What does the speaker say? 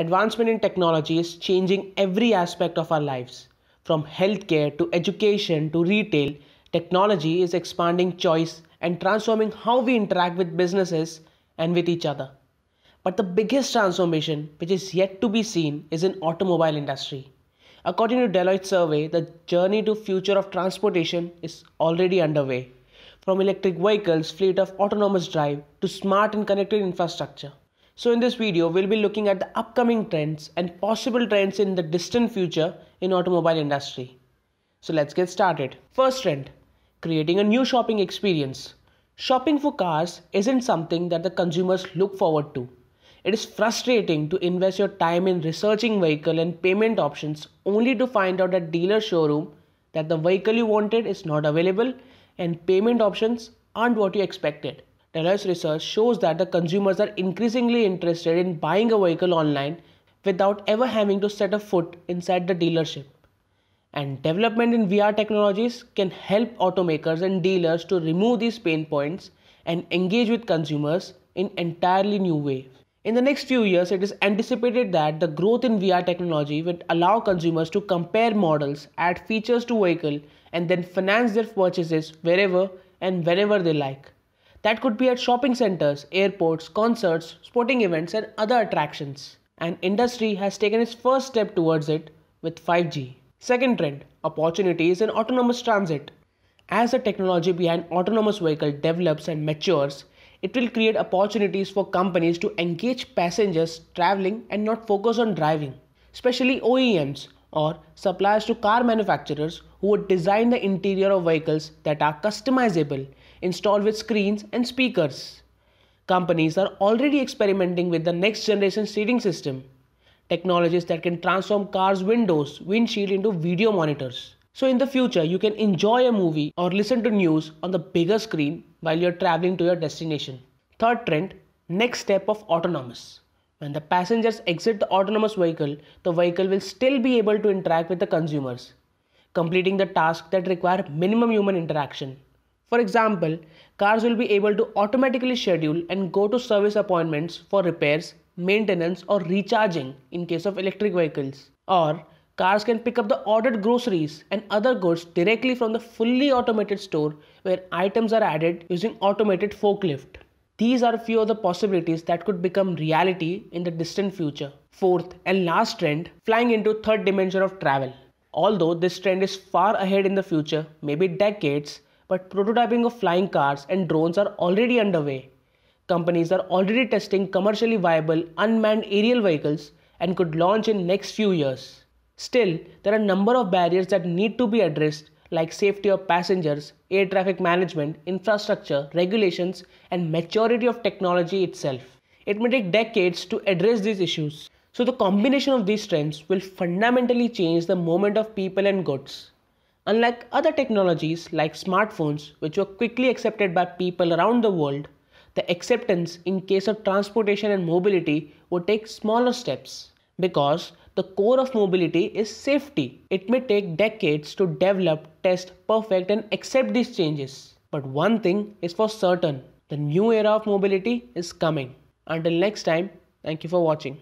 Advancement in technology is changing every aspect of our lives. From healthcare to education to retail, technology is expanding choice and transforming how we interact with businesses and with each other. But the biggest transformation which is yet to be seen is in automobile industry. According to Deloitte survey, the journey to future of transportation is already underway. From electric vehicles, fleet of autonomous drive to smart and connected infrastructure. So in this video, we'll be looking at the upcoming trends and possible trends in the distant future in automobile industry. So let's get started. First trend, creating a new shopping experience. Shopping for cars isn't something that the consumers look forward to. It is frustrating to invest your time in researching vehicle and payment options only to find out at dealer showroom that the vehicle you wanted is not available and payment options aren't what you expected. Deloitte's research shows that the consumers are increasingly interested in buying a vehicle online without ever having to set a foot inside the dealership. And development in VR technologies can help automakers and dealers to remove these pain points and engage with consumers in entirely new way. In the next few years, it is anticipated that the growth in VR technology will allow consumers to compare models, add features to vehicle, and then finance their purchases wherever and whenever they like. That could be at shopping centers, airports, concerts, sporting events, and other attractions. And industry has taken its first step towards it with 5G. Second trend opportunities in autonomous transit. As the technology behind autonomous vehicle develops and matures, it will create opportunities for companies to engage passengers traveling and not focus on driving, especially OEMs or suppliers to car manufacturers who would design the interior of vehicles that are customizable, installed with screens and speakers. Companies are already experimenting with the next generation seating system, technologies that can transform cars' windows, windshield into video monitors. So, in the future, you can enjoy a movie or listen to news on the bigger screen while you're traveling to your destination. Third trend next step of autonomous. When the passengers exit the autonomous vehicle, the vehicle will still be able to interact with the consumers completing the tasks that require minimum human interaction. For example, cars will be able to automatically schedule and go to service appointments for repairs, maintenance, or recharging in case of electric vehicles. Or cars can pick up the ordered groceries and other goods directly from the fully automated store where items are added using automated forklift. These are a few of the possibilities that could become reality in the distant future. Fourth and last trend flying into third dimension of travel. Although this trend is far ahead in the future, maybe decades, but prototyping of flying cars and drones are already underway. Companies are already testing commercially viable unmanned aerial vehicles and could launch in next few years. Still, there are a number of barriers that need to be addressed like safety of passengers, air traffic management, infrastructure, regulations and maturity of technology itself. It may take decades to address these issues. So, the combination of these trends will fundamentally change the movement of people and goods. Unlike other technologies like smartphones, which were quickly accepted by people around the world, the acceptance in case of transportation and mobility would take smaller steps because the core of mobility is safety. It may take decades to develop, test, perfect, and accept these changes. But one thing is for certain the new era of mobility is coming. Until next time, thank you for watching.